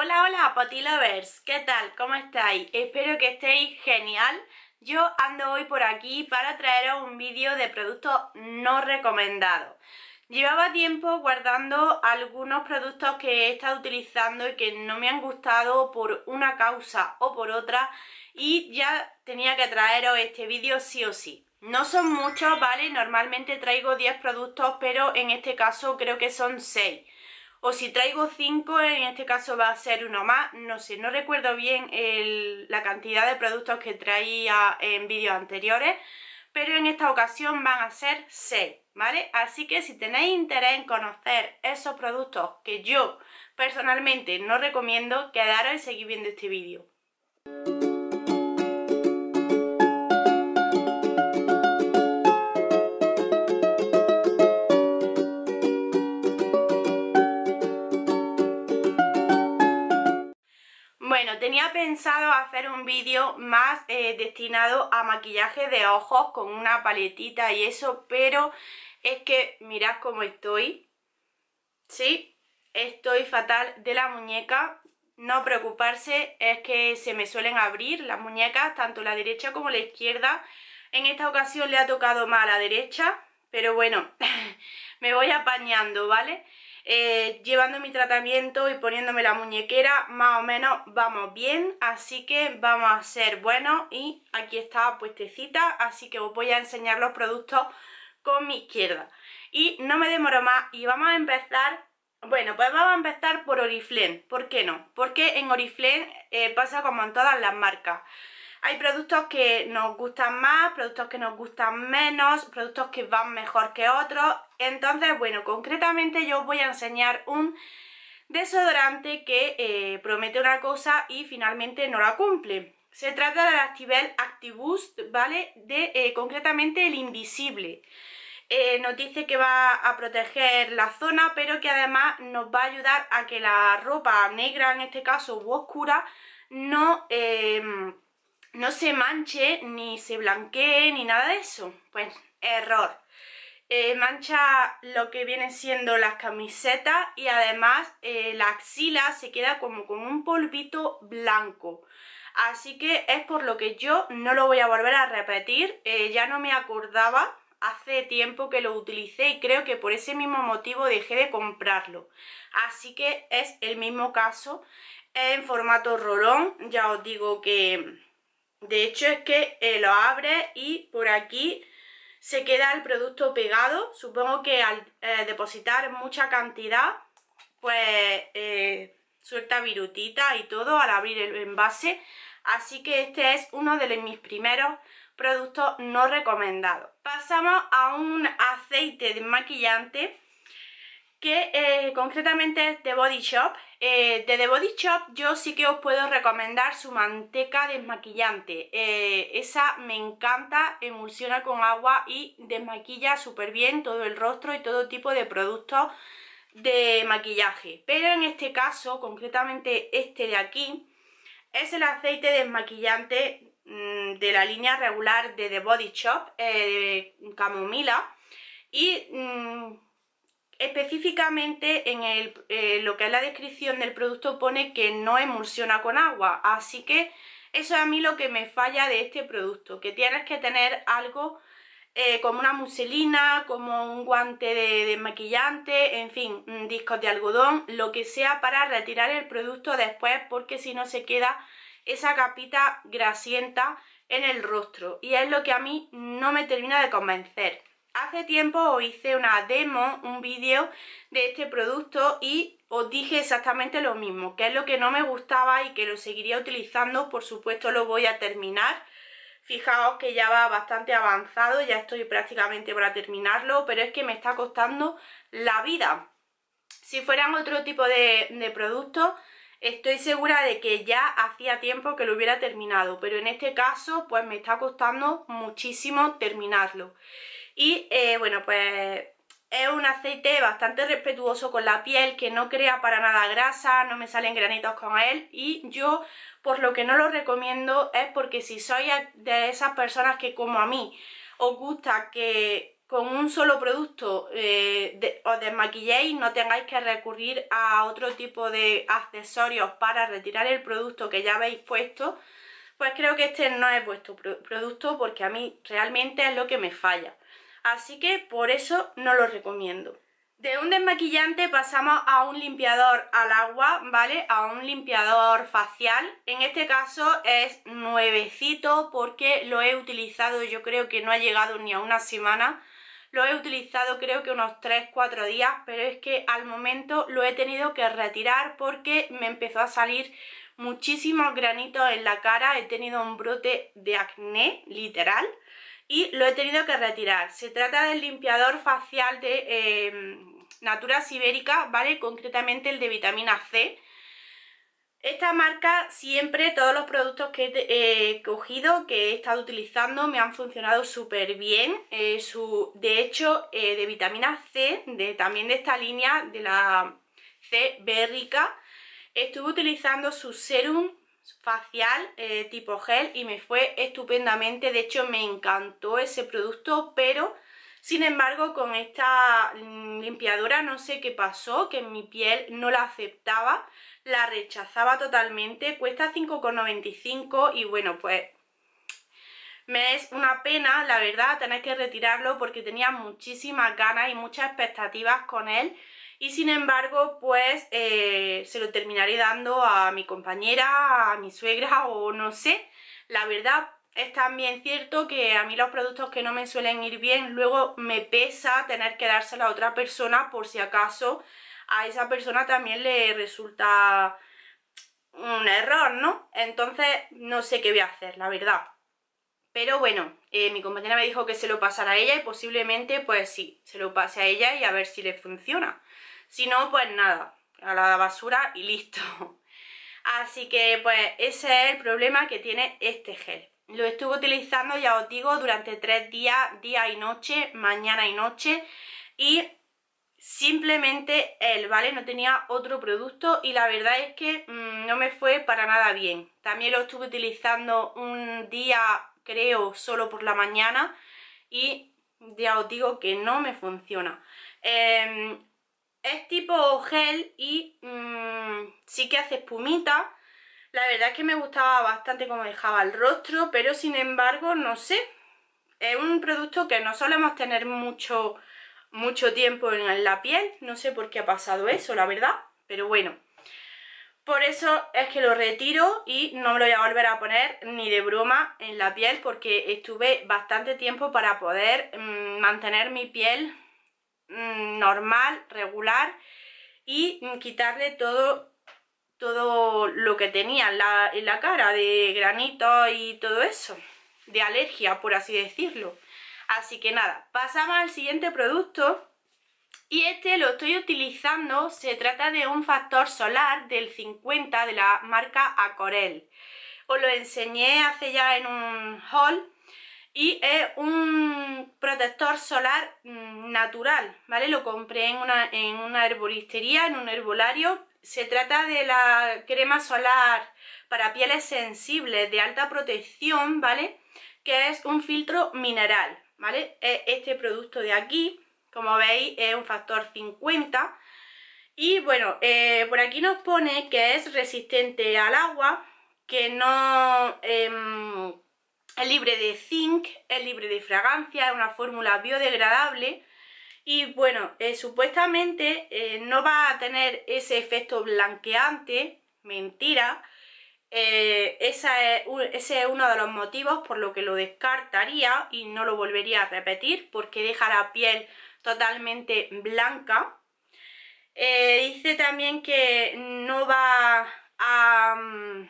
Hola, hola, Potilovers, ¿qué tal? ¿Cómo estáis? Espero que estéis genial. Yo ando hoy por aquí para traeros un vídeo de productos no recomendados. Llevaba tiempo guardando algunos productos que he estado utilizando y que no me han gustado por una causa o por otra y ya tenía que traeros este vídeo sí o sí. No son muchos, ¿vale? Normalmente traigo 10 productos, pero en este caso creo que son 6 o si traigo 5, en este caso va a ser uno más, no sé, no recuerdo bien la cantidad de productos que traía en vídeos anteriores, pero en esta ocasión van a ser 6, ¿vale? Así que si tenéis interés en conocer esos productos que yo personalmente no recomiendo, quedaros y seguir viendo este vídeo. Tenía pensado hacer un vídeo más eh, destinado a maquillaje de ojos con una paletita y eso, pero es que mirad cómo estoy, ¿sí? Estoy fatal de la muñeca, no preocuparse, es que se me suelen abrir las muñecas, tanto la derecha como la izquierda. En esta ocasión le ha tocado más a la derecha, pero bueno, me voy apañando, ¿vale? vale eh, llevando mi tratamiento y poniéndome la muñequera, más o menos vamos bien, así que vamos a ser buenos y aquí está puestecita, así que os voy a enseñar los productos con mi izquierda. Y no me demoro más y vamos a empezar bueno, pues vamos a empezar por Oriflame. ¿Por qué no? Porque en Oriflame eh, pasa como en todas las marcas. Hay productos que nos gustan más, productos que nos gustan menos, productos que van mejor que otros. Entonces, bueno, concretamente yo os voy a enseñar un desodorante que eh, promete una cosa y finalmente no la cumple. Se trata del Activel Activust, ¿vale? De eh, concretamente el invisible. Eh, nos dice que va a proteger la zona, pero que además nos va a ayudar a que la ropa negra, en este caso, u oscura, no... Em, no se manche, ni se blanquee, ni nada de eso. Pues error. Eh, mancha lo que vienen siendo las camisetas y además eh, la axila se queda como con un polvito blanco. Así que es por lo que yo no lo voy a volver a repetir, eh, ya no me acordaba hace tiempo que lo utilicé y creo que por ese mismo motivo dejé de comprarlo. Así que es el mismo caso en formato rolón, ya os digo que de hecho es que eh, lo abre y por aquí se queda el producto pegado. Supongo que al eh, depositar mucha cantidad, pues eh, suelta virutita y todo al abrir el envase. Así que este es uno de mis primeros productos no recomendados. Pasamos a un aceite de maquillante que concretamente es de Body Shop. Eh, de The Body Shop yo sí que os puedo recomendar su manteca desmaquillante. Eh, esa me encanta, emulsiona con agua y desmaquilla súper bien todo el rostro y todo tipo de productos de maquillaje. Pero en este caso, concretamente este de aquí, es el aceite desmaquillante mm, de la línea regular de The Body Shop, eh, de camomila. Y... Mm, específicamente en eh, lo que es la descripción del producto pone que no emulsiona con agua, así que eso es a mí lo que me falla de este producto, que tienes que tener algo eh, como una muselina, como un guante de, de, maquillante, en fin, discos de algodón, lo que sea para retirar el producto después porque si no se queda esa capita grasienta en el rostro y es lo que a mí no me termina de convencer. Hace tiempo hice una demo, un vídeo de este producto y os dije exactamente lo mismo, que es lo que no me gustaba y que lo seguiría utilizando, por supuesto lo voy a terminar. Fijaos que ya va bastante avanzado, ya estoy prácticamente para terminarlo, pero es que me está costando la vida. Si fueran otro tipo de, de productos, estoy segura de que ya hacía tiempo que lo hubiera terminado, pero en este caso pues me está costando muchísimo terminarlo. Y eh, bueno, pues es un aceite bastante respetuoso con la piel, que no crea para nada grasa, no me salen granitos con él y yo por lo que no lo recomiendo es porque si sois de esas personas que como a mí os gusta que con un solo producto eh, os desmaquilléis, no tengáis que recurrir a otro tipo de accesorios para retirar el producto que ya habéis puesto, pues creo que este no es vuestro producto porque a mí realmente es lo que me falla así que por eso no lo recomiendo. De un desmaquillante pasamos a un limpiador al agua, ¿vale? A un limpiador facial. En este caso es nuevecito porque lo he utilizado, yo creo que no ha llegado ni a una semana. Lo he utilizado creo que unos 3-4 días, pero es que al momento lo he tenido que retirar porque me empezó a salir muchísimos granitos en la cara. He tenido un brote de acné, literal y lo he tenido que retirar. Se trata del limpiador facial de em, Natura Sibérica, ¿vale? Concretamente el de vitamina C. Esta marca siempre, todos los productos que he eh, cogido, que he estado utilizando, me han funcionado súper bien. Eh, su, de hecho, eh, de vitamina C, de, también de esta línea, de la C bérica, estuve utilizando su serum facial eh, tipo gel y me fue estupendamente, de hecho me encantó ese producto, pero sin embargo con esta mm, limpiadora no sé qué pasó, que mi piel no la aceptaba, la rechazaba totalmente, cuesta 5,95 y bueno pues me es una pena, la verdad, tener que retirarlo porque tenía muchísimas ganas y muchas expectativas con él y sin embargo pues eh, se lo terminaré dando a mi compañera, a mi suegra o no sé. La verdad es también cierto que a mí los productos que no me suelen ir bien luego me pesa tener que dárselo a otra persona por si acaso a esa persona también le resulta un error, ¿no? Entonces no sé qué voy a hacer, la verdad. Pero bueno, eh, mi compañera me dijo que se lo pasara a ella y posiblemente, pues sí, se lo pase a ella y a ver si le funciona. Si no, pues nada, a la basura y listo. Así que pues ese es el problema que tiene este gel. Lo estuve utilizando, ya os digo, durante tres días, día y noche, mañana y noche. Y simplemente él, ¿vale? No tenía otro producto y la verdad es que mm, no me fue para nada bien. También lo estuve utilizando un día, creo, solo por la mañana y ya os digo que no me funciona. Em, es tipo gel y mm, sí que hace espumita. La verdad es que me gustaba bastante como dejaba el rostro, pero sin embargo, no sé. Es un producto que no solemos tener mucho, mucho tiempo en la piel. No sé por qué ha pasado eso, la verdad. Pero bueno, por eso es que lo retiro y no lo voy a volver a poner ni de broma en la piel porque estuve bastante tiempo para poder mm, mantener mi piel Mm, normal, regular y mm, quitarle todo, todo lo que tenía en la, cara de granito y todo eso, de alergia, por así decirlo. Así que nada, pasamos al siguiente producto y este lo estoy utilizando, se trata de un factor solar del 50 de la marca Acorel. Os lo enseñé hace ya en un haul y es un protector solar mm, natural, ¿vale? Lo compré en una, en una herbolistería, en un herbolario. Se trata de la crema solar para pieles sensibles de alta protección, ¿vale? Que es un filtro mineral, ¿vale? este producto de aquí, como veis, es un factor 50. Y bueno, eh, por aquí nos pone que es resistente al agua, que no... Em, es libre de zinc, es libre de fragancia, es una fórmula biodegradable y bueno, eh, supuestamente eh, no va a tener ese efecto blanqueante, mentira, eh, esa es, ese es uno de los motivos por lo que lo descartaría y no lo volvería a repetir porque deja la piel totalmente blanca. dice también que no va a, mm,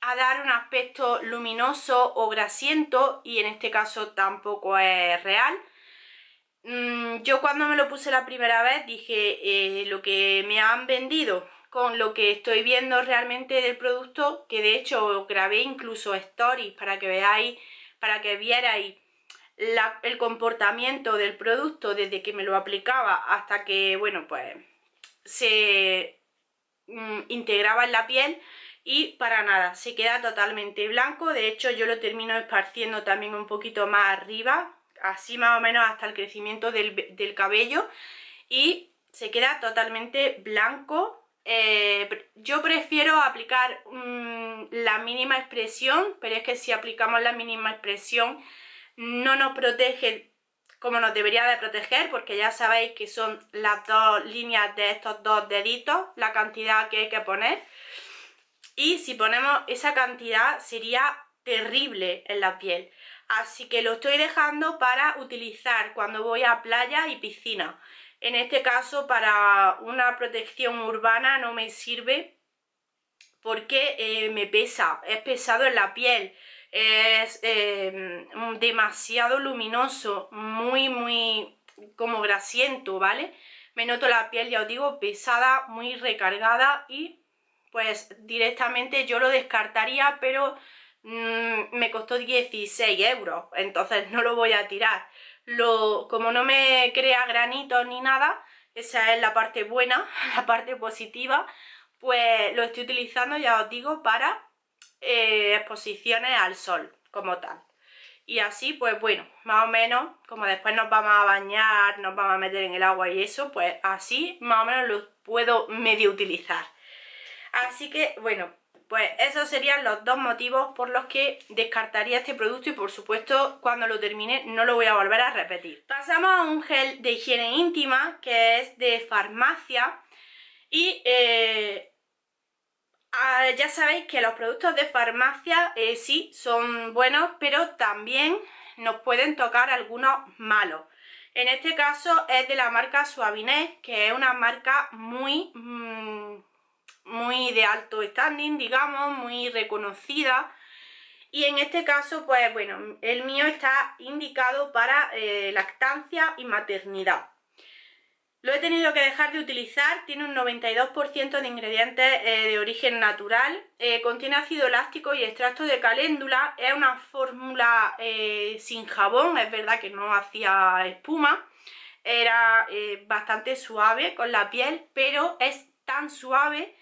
a dar un aspecto luminoso o grasiento y en este caso tampoco es real mm, yo cuando me lo puse la primera vez dije eh, lo que me han vendido con lo que estoy viendo realmente del producto que de hecho grabé incluso stories para que veáis para que vierais el comportamiento del producto desde que me lo aplicaba hasta que bueno pues se mm, integraba en la piel y para nada, se queda totalmente blanco, de hecho yo lo termino esparciendo también un poquito más arriba, así más o menos hasta el crecimiento del, cabello y se queda totalmente blanco. Eh, yo prefiero aplicar mm, la mínima expresión, pero es que si aplicamos la mínima expresión no nos protege como nos debería de proteger, porque ya sabéis que son las dos líneas de estos dos deditos, la cantidad que hay que poner y si ponemos esa cantidad sería terrible en la piel. Así que lo estoy dejando para utilizar cuando voy a playa y piscina. En este caso para una protección urbana no me sirve porque eh, me pesa, es pesado en la piel, es em, demasiado luminoso, muy, muy como grasiento, ¿vale? Me noto la piel, ya os digo, pesada, muy recargada y pues directamente yo lo descartaría, pero mm, me costó 16 euros, entonces no lo voy a tirar. Lo, como no me crea granitos ni nada, esa es la parte buena, la parte positiva, pues lo estoy utilizando, ya os digo, para eh, exposiciones al sol como tal. Y así, pues bueno, más o menos, como después nos vamos a bañar, nos vamos a meter en el agua y eso, pues así más o menos lo puedo medio utilizar. Así que, bueno, pues esos serían los dos motivos por los que descartaría este producto y por supuesto cuando lo termine no lo voy a volver a repetir. Pasamos a un gel de higiene íntima que es de farmacia y eh, ah, ya sabéis que los productos de farmacia eh, sí son buenos pero también nos pueden tocar algunos malos. En este caso es de la marca Suabinet, que es una marca muy... Mm, muy de alto standing, digamos, muy reconocida. Y en este caso, pues bueno, el mío está indicado para eh, lactancia y maternidad. Lo he tenido que dejar de utilizar, tiene un 92% de ingredientes eh, de origen natural, eh, contiene ácido elástico y extracto de caléndula, es una fórmula sin jabón, es verdad que no hacía espuma, era bastante suave con la piel, pero es tan suave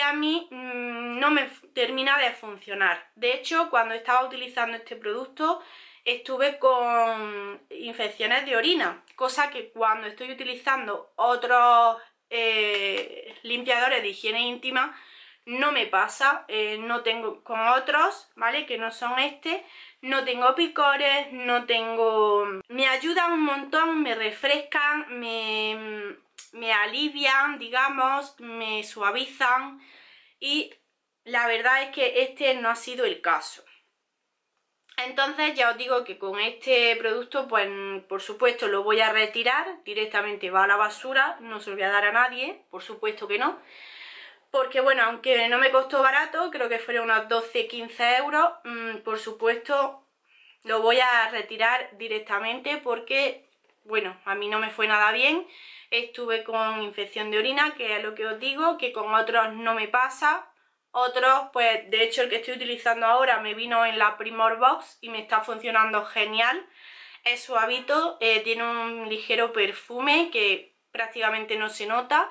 a mí mm, no me termina de funcionar. De hecho, cuando estaba utilizando este producto estuve con infecciones de orina, cosa que cuando estoy utilizando otros eh, limpiadores de higiene íntima no me pasa, eh, no tengo con otros, ¿vale? Que no son este, no tengo picores, no tengo... Me ayudan un montón, me refrescan, me mm, me alivian, digamos, me suavizan y la verdad es que este no ha sido el caso. Entonces ya os digo que con este producto, pues por supuesto lo voy a retirar, directamente va a la basura, no se lo voy a dar a nadie, por supuesto que no. Porque bueno, aunque no me costó barato, creo que fueron unos 12-15 euros, mm, por supuesto lo voy a retirar directamente porque, bueno, a mí no me fue nada bien estuve con infección de orina, que es lo que os digo, que con otros no me pasa. Otros, pues de hecho el que estoy utilizando ahora me vino en la Primor Box y me está funcionando genial. Es suavito, eh, tiene un ligero perfume que prácticamente no se nota.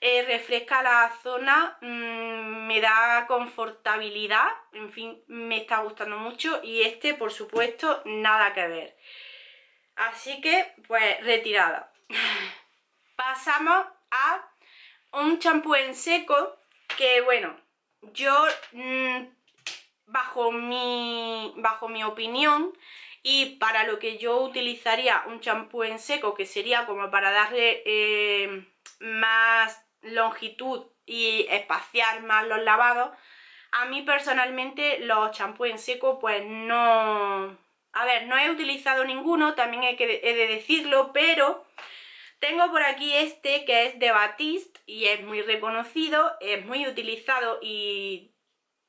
Eh, refresca la zona, mm, me da confortabilidad, en fin, me está gustando mucho y este, por supuesto, nada que ver. Así que, pues, retirada. pasamos a un champú en seco que bueno, yo mm, bajo, mi, bajo mi opinión y para lo que yo utilizaría un champú en seco que sería como para darle eh, más longitud y espaciar más los lavados a mí personalmente los champú en seco pues no... A ver, no he utilizado ninguno, también he de decirlo, pero tengo por aquí este que es de Batiste y es muy reconocido, es muy utilizado y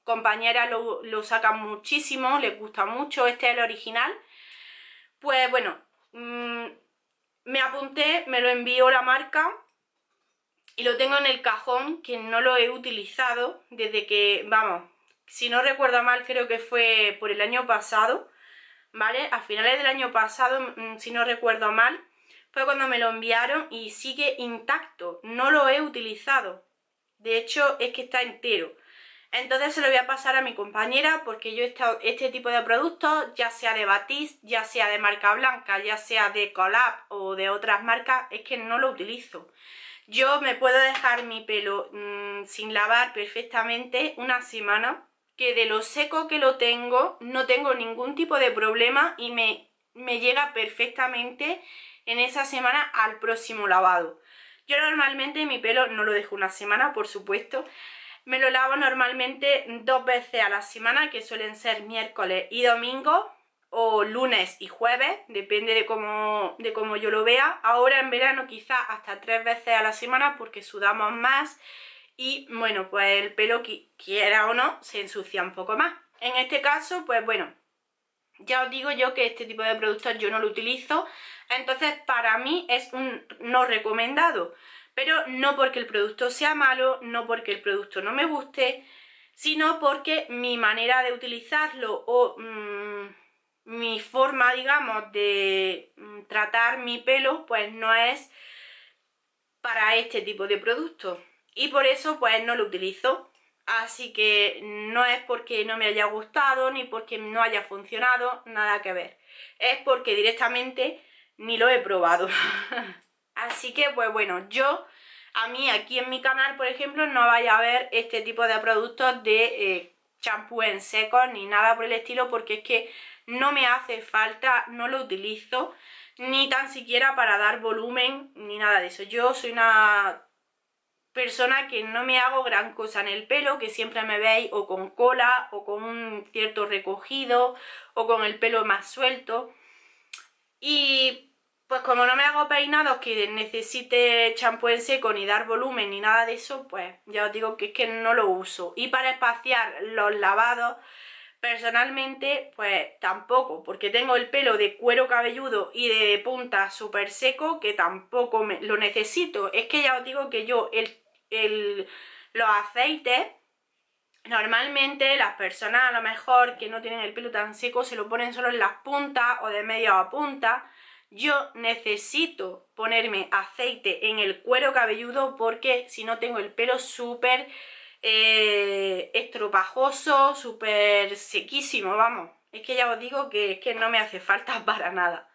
compañeras lo, sacan muchísimo, les gusta mucho, este es el original. Pues bueno, mm, me apunté, me lo envió la marca y lo tengo en el cajón que no lo he utilizado desde que, vamos, si no recuerdo mal creo que fue por el año pasado, ¿vale? A finales del año pasado, mm, si no recuerdo mal, fue cuando me lo enviaron y sigue intacto, no lo he utilizado. De hecho, es que está entero. Entonces se lo voy a pasar a mi compañera porque yo estado este tipo de productos, ya sea de Batiz, ya sea de marca blanca, ya sea de Colab o de otras marcas, es que no lo utilizo. Yo me puedo dejar mi pelo mm, sin lavar perfectamente una semana, que de lo seco que lo tengo no tengo ningún tipo de problema y me me llega perfectamente en esa semana al próximo lavado. Yo normalmente mi pelo no lo dejo una semana, por supuesto. Me lo lavo normalmente dos veces a la semana, que suelen ser miércoles y domingo, o lunes y jueves, depende de cómo, yo lo vea. Ahora en verano quizá hasta tres veces a la semana porque sudamos más y bueno, pues el pelo, quiera o no, se ensucia un poco más. En este caso, pues bueno, ya os digo yo que este tipo de productos yo no lo utilizo, entonces para mí es un no recomendado, pero no porque el producto sea malo, no porque el producto no me guste, sino porque mi manera de utilizarlo o mm, mi forma, digamos, de mm, tratar mi pelo, pues no es para este tipo de producto y por eso pues no lo utilizo. Así que no es porque no me haya gustado ni porque no haya funcionado, nada que ver. Es porque directamente ni lo he probado. Así que pues bueno, yo a mí aquí en mi canal, por ejemplo, no vaya a ver este tipo de productos de eh, champú en seco ni nada por el estilo porque es que no me hace falta, no lo utilizo ni tan siquiera para dar volumen ni nada de eso. Yo soy una persona que no me hago gran cosa en el pelo, que siempre me veis o con cola o con un cierto recogido o con el pelo más suelto. Y pues como no me hago peinados que necesite champú en seco ni dar volumen ni nada de eso, pues ya os digo que es que no lo uso. Y para espaciar los lavados, personalmente pues tampoco, porque tengo el pelo de cuero cabelludo y de punta súper seco que tampoco lo necesito. Es que ya os digo que yo el el, los aceites, normalmente las personas a lo mejor que no tienen el pelo tan seco se lo ponen solo en las puntas o de medio a punta. Yo necesito ponerme aceite en el cuero cabelludo porque si no tengo el pelo súper eh, estropajoso, súper sequísimo, vamos. Es que ya os digo que es que no me hace falta para nada.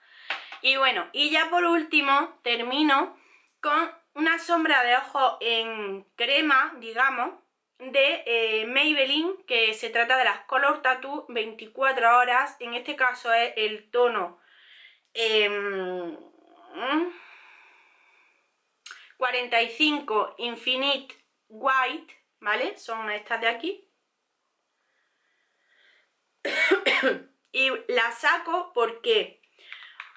Y bueno, y ya por último termino con una sombra de ojo en crema, digamos, de eh, Maybelline, que se trata de las Color Tattoo 24 horas. En este caso es el tono 45 em, Infinite White, ¿vale? Son estas de aquí. y la saco porque,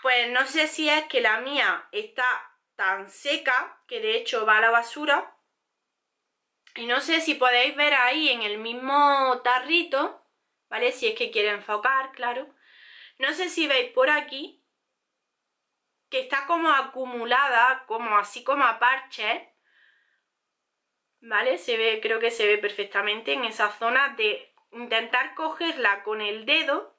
pues no sé si es que la mía está tan seca que de hecho va a la basura. Y no sé si podéis ver ahí en el mismo tarrito, ¿vale? Si es que quiere enfocar, claro. No sé si veis por aquí que está como acumulada, como así como a parche ¿vale? Se ve, creo que se ve perfectamente en esa zona de intentar cogerla con el dedo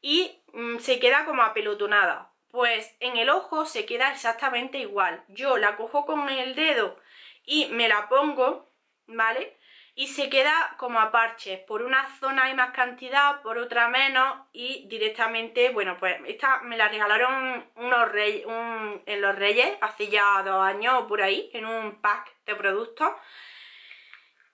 y mm, se queda como apelotonada, pues en el ojo se queda exactamente igual. Yo la cojo con el dedo y me la pongo, ¿vale? Y se queda como a parches. Por una zona hay más cantidad, por otra menos y directamente, bueno, pues esta me la regalaron unos en los Reyes hace ya dos años o por ahí, en un pack de productos.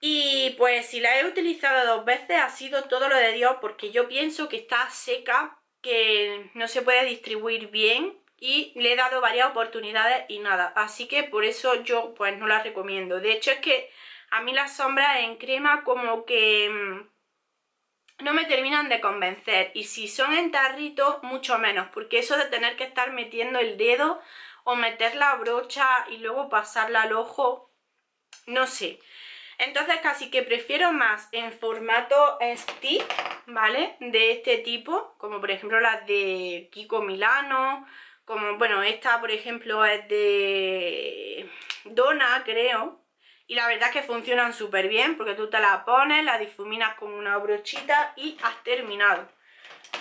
Y pues si la he utilizado dos veces ha sido todo lo de Dios porque yo pienso que está seca que no se puede distribuir bien y le he dado varias oportunidades y nada, así que por eso yo pues no la recomiendo. De hecho es que a mí las sombras en crema como que mm, no me terminan de convencer y si son en tarrito mucho menos, porque eso de tener que estar metiendo el dedo o meter la brocha y luego pasarla al ojo, no sé. Entonces casi que prefiero más en formato stick, ¿vale? De este tipo, como por ejemplo las de Kiko Milano, como, bueno, esta por ejemplo es de Dona, creo, y la verdad es que funcionan súper bien porque tú te la pones, la difuminas con una brochita y has terminado.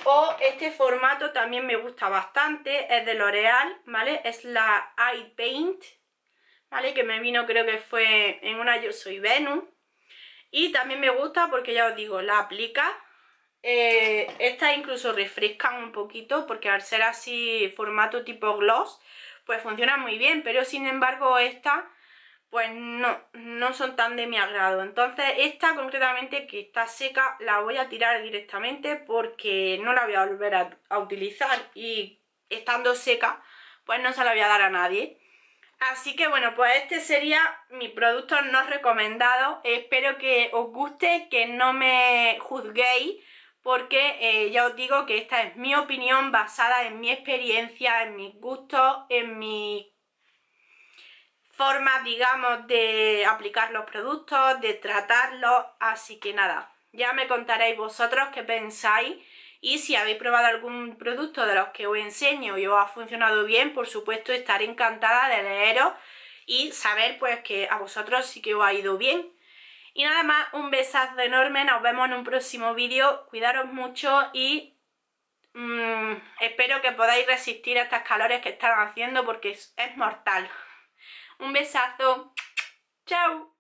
O este formato también me gusta bastante, es de L'Oreal, ¿vale? Es la Eye Paint, que me vino creo que fue en una Yo Soy Venus. Y también me gusta porque ya os digo, la aplica. Eh, estas incluso refrescan un poquito porque al ser así formato tipo gloss, pues funciona muy bien. Pero sin embargo estas, pues no, no son tan de mi agrado. Entonces esta concretamente que está seca la voy a tirar directamente porque no la voy a volver a utilizar. Y estando seca, pues no se la voy a dar a nadie. Así que bueno, pues este sería mi producto no recomendado. Espero que os guste, que no me juzguéis, porque eh, ya os digo que esta es mi opinión basada en mi experiencia, en mis gustos, en mi forma, digamos, de aplicar los productos, de tratarlos. Así que nada, ya me contaréis vosotros qué pensáis y si habéis probado algún producto de los que os enseño y os ha funcionado bien, por supuesto estaré encantada de leeros y saber pues que a vosotros sí que os ha ido bien. Y nada más, un besazo enorme, nos vemos en un próximo vídeo, cuidaros mucho y mm, espero que podáis resistir a estas calores que están haciendo porque es mortal. Un besazo, chao.